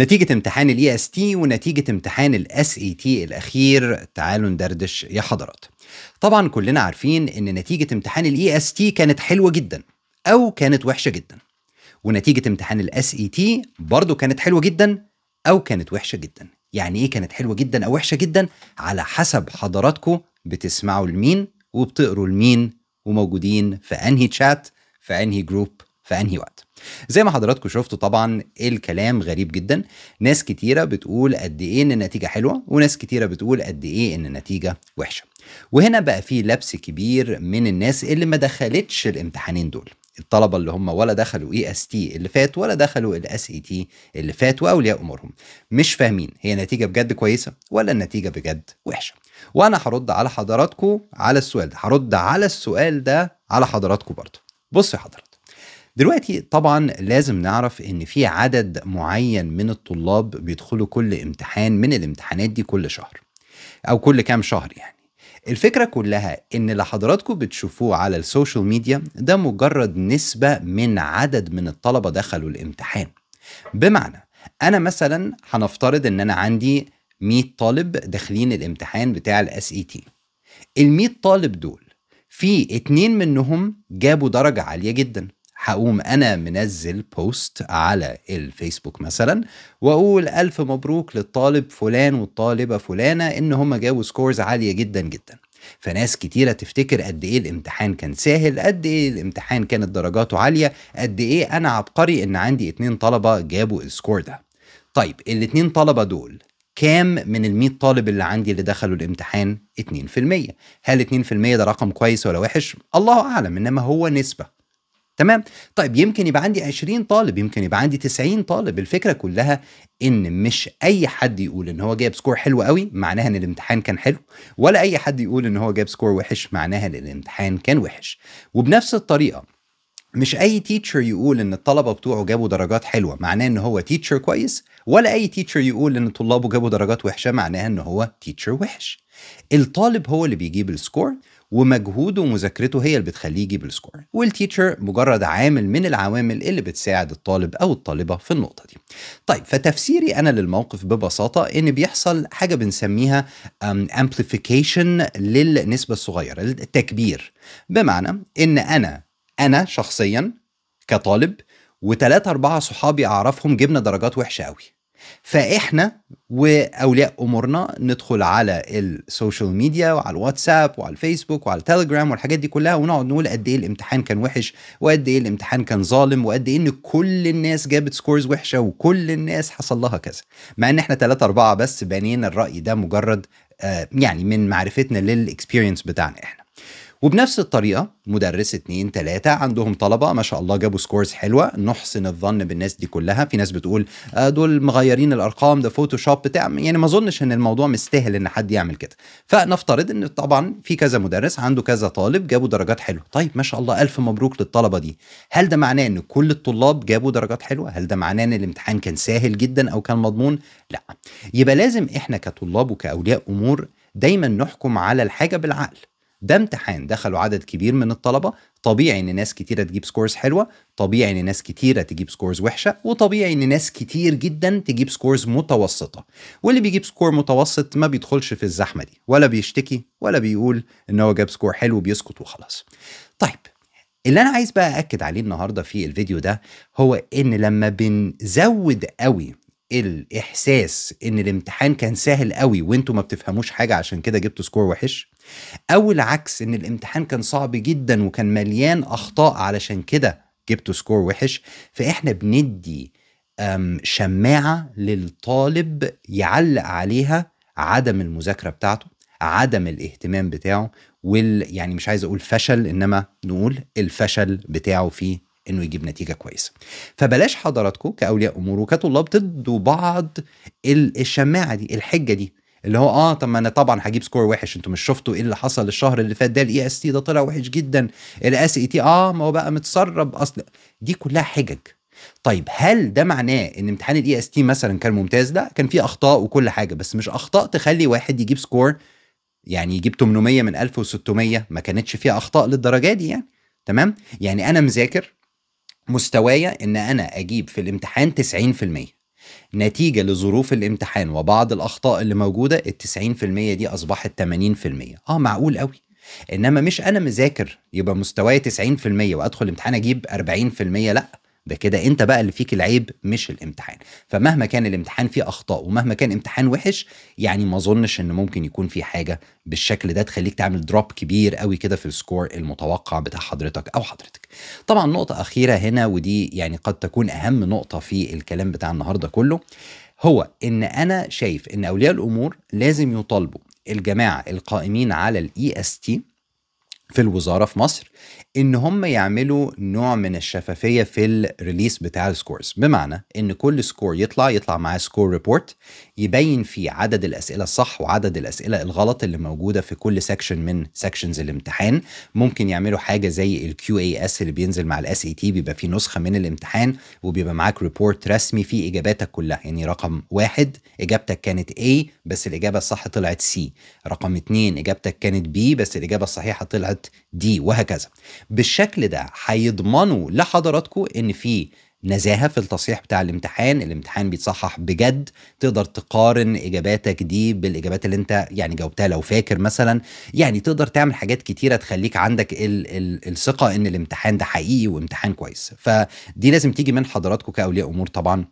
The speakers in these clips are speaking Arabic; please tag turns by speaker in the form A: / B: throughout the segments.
A: نتيجة امتحان الـ EST ونتيجة امتحان الـ SAT الأخير تعالوا ندردش يا حضرات. طبعا كلنا عارفين إن نتيجة امتحان الـ EST كانت حلوة جدا أو كانت وحشة جدا. ونتيجة امتحان الـ SAT برضو برضه كانت حلوة جدا أو كانت وحشة جدا. يعني إيه كانت حلوة جدا أو وحشة جدا؟ على حسب حضراتكم بتسمعوا لمين وبتقروا لمين وموجودين في أنهي تشات في أنهي جروب في أنهي وقت. زي ما حضراتكم شفتوا طبعا الكلام غريب جدا ناس كتيرة بتقول قد ايه ان النتيجة حلوة وناس كتيرة بتقول قد ايه ان النتيجة وحشة وهنا بقى في لبس كبير من الناس اللي ما دخلتش الامتحانين دول الطلبه اللي هم ولا دخلوا اي اس تي اللي فات ولا دخلوا الاس اي تي اللي فات واولياء امورهم مش فاهمين هي نتيجه بجد كويسه ولا النتيجه بجد وحشه وانا هرد على حضراتكم على السؤال ده هرد على السؤال ده على حضراتكم برضه بصوا يا حضرات دلوقتي طبعا لازم نعرف ان في عدد معين من الطلاب بيدخلوا كل امتحان من الامتحانات دي كل شهر او كل كام شهر يعني الفكره كلها ان اللي حضراتكم بتشوفوه على السوشيال ميديا ده مجرد نسبه من عدد من الطلبه دخلوا الامتحان بمعنى انا مثلا هنفترض ان انا عندي 100 طالب داخلين الامتحان بتاع الاس اي تي ال 100 e طالب دول في اتنين منهم جابوا درجه عاليه جدا هقوم انا منزل بوست على الفيسبوك مثلا واقول الف مبروك للطالب فلان والطالبه فلانه ان هم جابوا سكورز عاليه جدا جدا فناس كتيرة تفتكر قد إيه الامتحان كان سهل قد إيه الامتحان كانت درجاته عالية قد إيه أنا عبقري إن عندي اتنين طلبة جابوا السكور ده طيب الاتنين طلبة دول كام من ال100 طالب اللي عندي اللي دخلوا الامتحان 2% هل 2% ده رقم كويس ولا وحش الله اعلم انما هو نسبه تمام طيب يمكن يبقى عندي 20 طالب يمكن يبقى عندي 90 طالب الفكره كلها ان مش اي حد يقول ان هو جايب سكور حلو قوي معناها ان الامتحان كان حلو ولا اي حد يقول ان هو جايب سكور وحش معناها ان الامتحان كان وحش وبنفس الطريقه مش اي تيتشر يقول ان الطلبه بتوعه جابوا درجات حلوه معناه ان هو تيتشر كويس ولا اي تيتشر يقول ان طلابه جابوا درجات وحشه معناها ان هو تيتشر وحش الطالب هو اللي بيجيب السكور ومجهوده ومذاكرته هي اللي بتخليه يجيب السكور والتيتشر مجرد عامل من العوامل اللي بتساعد الطالب او الطالبه في النقطه دي طيب فتفسيري انا للموقف ببساطه ان بيحصل حاجه بنسميها امبليفيكيشن للنسبه الصغيره التكبير بمعنى ان انا انا شخصيا كطالب وتلاتة أربعة صحابي أعرفهم جبنا درجات وحشة قوي فإحنا وأولياء أمورنا ندخل على السوشيال ميديا وعلى الواتساب وعلى الفيسبوك وعلى التليجرام والحاجات دي كلها ونقعد نقول قد إيه الامتحان كان وحش وقد إيه الامتحان كان ظالم وقد إيه إن كل الناس جابت سكورز وحشة وكل الناس حصل لها كذا مع إن إحنا ثلاثة أربعة بس بنينا الرأي ده مجرد آه، يعني من معرفتنا للإكسبيرينس بتاعنا إحنا وبنفس الطريقه مدرس اتنين تلاته عندهم طلبه ما شاء الله جابوا سكورز حلوه نحسن الظن بالناس دي كلها في ناس بتقول آه، دول مغيرين الارقام ده فوتوشوب بتاع يعني ما اظنش ان الموضوع مستاهل ان حد يعمل كده فنفترض ان طبعا في كذا مدرس عنده كذا طالب جابوا درجات حلوه طيب ما شاء الله الف مبروك للطلبه دي هل ده معناه ان كل الطلاب جابوا درجات حلوه هل ده معناه ان الامتحان كان سهل جدا او كان مضمون لا يبقى لازم احنا كطلاب وكاولياء امور دايما نحكم على الحاجه بالعقل ده امتحان دخلوا عدد كبير من الطلبه طبيعي ان ناس كتيره تجيب سكورز حلوه طبيعي ان ناس كتيره تجيب سكورز وحشه وطبيعي ان ناس كتير جدا تجيب سكورز متوسطه واللي بيجيب سكور متوسط ما بيدخلش في الزحمه دي ولا بيشتكي ولا بيقول ان هو جاب سكور حلو بيسكت وخلاص طيب اللي انا عايز بقى اكد عليه النهارده في الفيديو ده هو ان لما بنزود قوي الاحساس ان الامتحان كان سهل قوي وانتوا ما بتفهموش حاجه عشان كده جبتوا سكور وحش او العكس ان الامتحان كان صعب جدا وكان مليان اخطاء علشان كده جبتوا سكور وحش فاحنا بندي شماعه للطالب يعلق عليها عدم المذاكره بتاعته عدم الاهتمام بتاعه وال يعني مش عايز اقول فشل انما نقول الفشل بتاعه في انه يجيب نتيجه كويسه فبلاش حضراتكم كاولياء امور وكطلاب تدوا بعض الشماعه دي الحجه دي اللي هو اه طب ما انا طبعا هجيب سكور وحش انتوا مش شفتوا ايه اللي حصل الشهر اللي فات ده الاي اس e تي ده طلع وحش جدا الاس اي تي e اه ما هو بقى متسرب اصلا دي كلها حجج طيب هل ده معناه ان امتحان الاي اس e تي مثلا كان ممتاز لا كان فيه اخطاء وكل حاجه بس مش اخطاء تخلي واحد يجيب سكور يعني يجيب 800 من 1600 ما كانتش فيها اخطاء للدرجه دي يعني تمام يعني انا مذاكر مستوايا ان انا اجيب في الامتحان 90% نتيجة لظروف الامتحان وبعض الأخطاء اللي موجودة التسعين في المية دي أصبحت تمانين في المية آه معقول قوي إنما مش أنا مذاكر يبقى مستواي تسعين في المية وأدخل الامتحان أجيب أربعين في المية لأ ده كده انت بقى اللي فيك العيب مش الامتحان فمهما كان الامتحان فيه اخطاء ومهما كان امتحان وحش يعني ما اظنش ان ممكن يكون في حاجه بالشكل ده تخليك تعمل دروب كبير قوي كده في السكور المتوقع بتاع حضرتك او حضرتك طبعا نقطه اخيره هنا ودي يعني قد تكون اهم نقطه في الكلام بتاع النهارده كله هو ان انا شايف ان اولياء الامور لازم يطالبوا الجماعه القائمين على الاي اس e تي في الوزاره في مصر ان هم يعملوا نوع من الشفافيه في الريليس بتاع السكورز بمعنى ان كل سكور يطلع يطلع معاه سكور ريبورت يبين فيه عدد الاسئله الصح وعدد الاسئله الغلط اللي موجوده في كل سكشن من سكشنز الامتحان ممكن يعملوا حاجه زي الكيو اي اس اللي بينزل مع الاس اي تي بيبقى فيه نسخه من الامتحان وبيبقى معاك ريبورت رسمي فيه اجاباتك كلها يعني رقم واحد اجابتك كانت A بس الاجابه الصح طلعت C رقم اتنين اجابتك كانت B بس الاجابه الصحيحه طلعت D وهكذا بالشكل ده هيضمنوا لحضراتكم ان في نزاهه في التصحيح بتاع الامتحان الامتحان بيتصحح بجد تقدر تقارن اجاباتك دي بالاجابات اللي انت يعني جاوبتها لو فاكر مثلا يعني تقدر تعمل حاجات كتيره تخليك عندك ال ال الثقه ان الامتحان ده حقيقي وامتحان كويس فدي لازم تيجي من حضراتكم كاولياء امور طبعا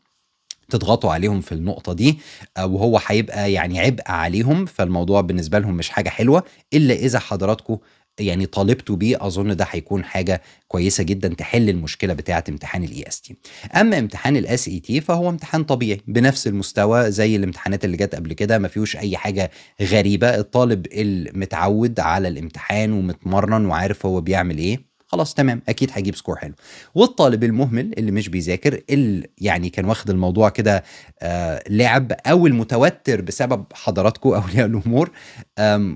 A: تضغطوا عليهم في النقطة دي وهو هيبقى يعني عبء عليهم فالموضوع بالنسبة لهم مش حاجة حلوة إلا إذا حضراتكم يعني طالبته بيه اظن ده هيكون حاجه كويسه جدا تحل المشكله بتاعه امتحان الاي اس e تي اما امتحان الاس اي تي e فهو امتحان طبيعي بنفس المستوى زي الامتحانات اللي جت قبل كده ما فيهوش اي حاجه غريبه الطالب المتعود على الامتحان ومتمرن وعارف هو بيعمل ايه خلاص تمام اكيد هجيب سكور حلو والطالب المهمل اللي مش بيذاكر اللي يعني كان واخد الموضوع كده آه، لعب او المتوتر بسبب حضراتكم اولياء الامور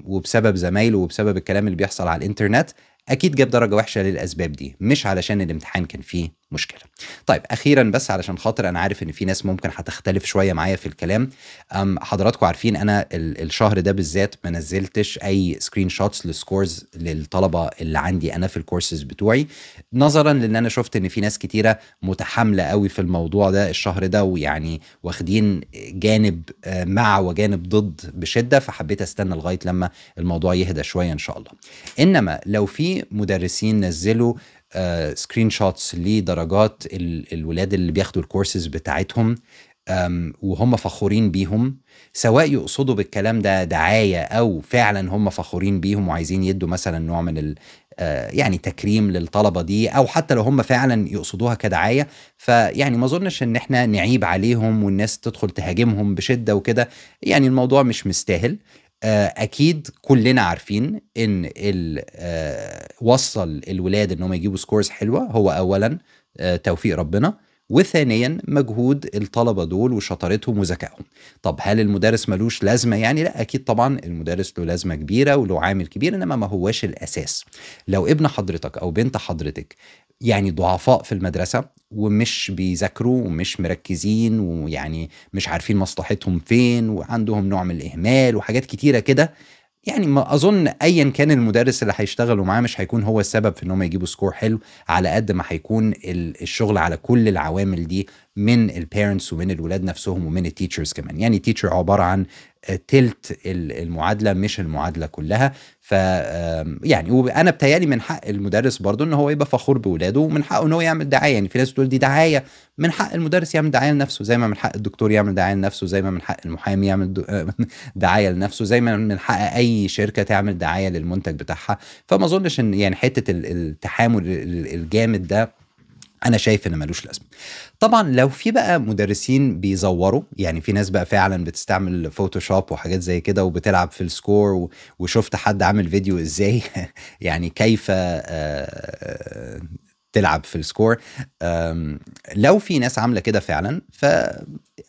A: وبسبب زمايله وبسبب الكلام اللي بيحصل على الانترنت اكيد جاب درجه وحشه للاسباب دي مش علشان الامتحان كان فيه مشكله. طيب اخيرا بس علشان خاطر انا عارف ان في ناس ممكن هتختلف شويه معايا في الكلام حضراتكم عارفين انا الشهر ده بالذات ما نزلتش اي سكرين شوتس للسكورز للطلبه اللي عندي انا في الكورسز بتوعي نظرا لان انا شفت ان في ناس كتيره متحامله قوي في الموضوع ده الشهر ده ويعني واخدين جانب آه، مع وجانب ضد بشده فحبيت استنى لغايه لما الموضوع يهدى شويه ان شاء الله. انما لو في مدرسين نزلوا سكرين آه، شوتس لدرجات الولاد اللي بياخدوا الكورسز بتاعتهم وهم فخورين بيهم سواء يقصدوا بالكلام ده دعايه او فعلا هم فخورين بيهم وعايزين يدوا مثلا نوع من ال آه، يعني تكريم للطلبه دي او حتى لو هم فعلا يقصدوها كدعايه فيعني ما اظنش ان احنا نعيب عليهم والناس تدخل تهاجمهم بشده وكده يعني الموضوع مش مستاهل آه، اكيد كلنا عارفين ان آه، وصل الولاد ان هم يجيبوا سكورز حلوه هو اولا آه، توفيق ربنا وثانيا مجهود الطلبة دول وشطارتهم وذكائهم طب هل المدرس ملوش لازمة يعني لا أكيد طبعا المدرس له لازمة كبيرة وله عامل كبير إنما ما هواش الأساس لو ابن حضرتك أو بنت حضرتك يعني ضعفاء في المدرسه ومش بيذاكروا ومش مركزين ويعني مش عارفين مصلحتهم فين وعندهم نوع من الاهمال وحاجات كتيره كده يعني ما اظن ايا كان المدرس اللي هيشتغلوا معاه مش هيكون هو السبب في ان هم يجيبوا سكور حلو على قد ما هيكون الشغل على كل العوامل دي من البيرنتس ومن الولاد نفسهم ومن التيتشرز كمان يعني التيتشر عباره عن تلت المعادله مش المعادله كلها ف يعني وانا بتهيألي من حق المدرس برضه ان هو يبقى فخور بولاده ومن حقه ان هو يعمل دعايه يعني في ناس بتقول دي دعايه من حق المدرس يعمل دعايه لنفسه زي ما من حق الدكتور يعمل دعايه لنفسه زي ما من حق المحامي يعمل آه، دعايه لنفسه زي ما من حق اي شركه تعمل دعايه للمنتج بتاعها فما اظنش ان يعني حته التحامل الجامد ده انا شايف ان ملوش لازمه طبعا لو في بقى مدرسين بيزوروا يعني في ناس بقى فعلا بتستعمل فوتوشوب وحاجات زي كده وبتلعب في السكور وشفت حد عامل فيديو ازاي يعني كيف آه، آه، تلعب في السكور لو في ناس عامله كده فعلا ف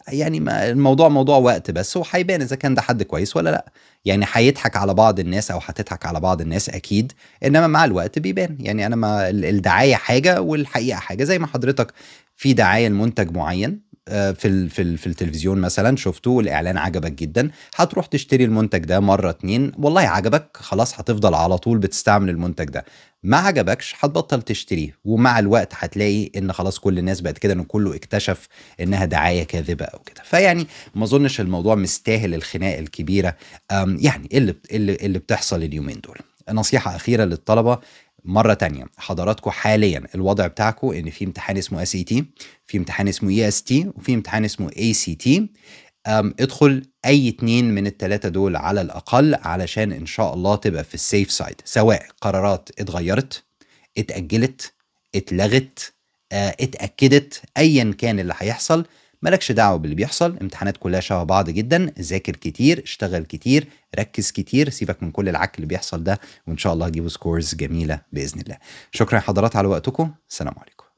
A: يعني ما الموضوع موضوع وقت بس وهيبان اذا كان ده حد كويس ولا لا يعني هيضحك على بعض الناس او هتضحك على بعض الناس اكيد انما مع الوقت بيبان يعني انا ما الدعايه حاجه والحقيقه حاجه زي ما حضرتك في دعايه لمنتج معين آه، في الـ في, الـ في التلفزيون مثلا شفته والاعلان عجبك جدا هتروح تشتري المنتج ده مره اتنين والله عجبك خلاص هتفضل على طول بتستعمل المنتج ده ما عجبكش هتبطل تشتريه ومع الوقت هتلاقي ان خلاص كل الناس بقت كده ان كله اكتشف انها دعايه كاذبه او كده فيعني ما اظنش الموضوع مستاهل الخناقه الكبيره يعني إيه اللي إيه إيه اللي بتحصل اليومين دول نصيحه اخيره للطلبه مرة تانية حضراتكم حاليا الوضع بتاعكم ان في امتحان اسمه اس اي تي في امتحان اسمه اي اس تي وفي امتحان اسمه اي سي تي ادخل اي اتنين من التلاتة دول على الاقل علشان ان شاء الله تبقى في السيف سايد سواء قرارات اتغيرت اتأجلت اتلغت آه، اتأكدت ايا كان اللي هيحصل مالكش دعوه باللي بيحصل امتحانات كلها شبه بعض جدا ذاكر كتير اشتغل كتير ركز كتير سيبك من كل العك اللي بيحصل ده وان شاء الله هتجيبوا سكورز جميله باذن الله شكرا يا حضرات على وقتكم السلام عليكم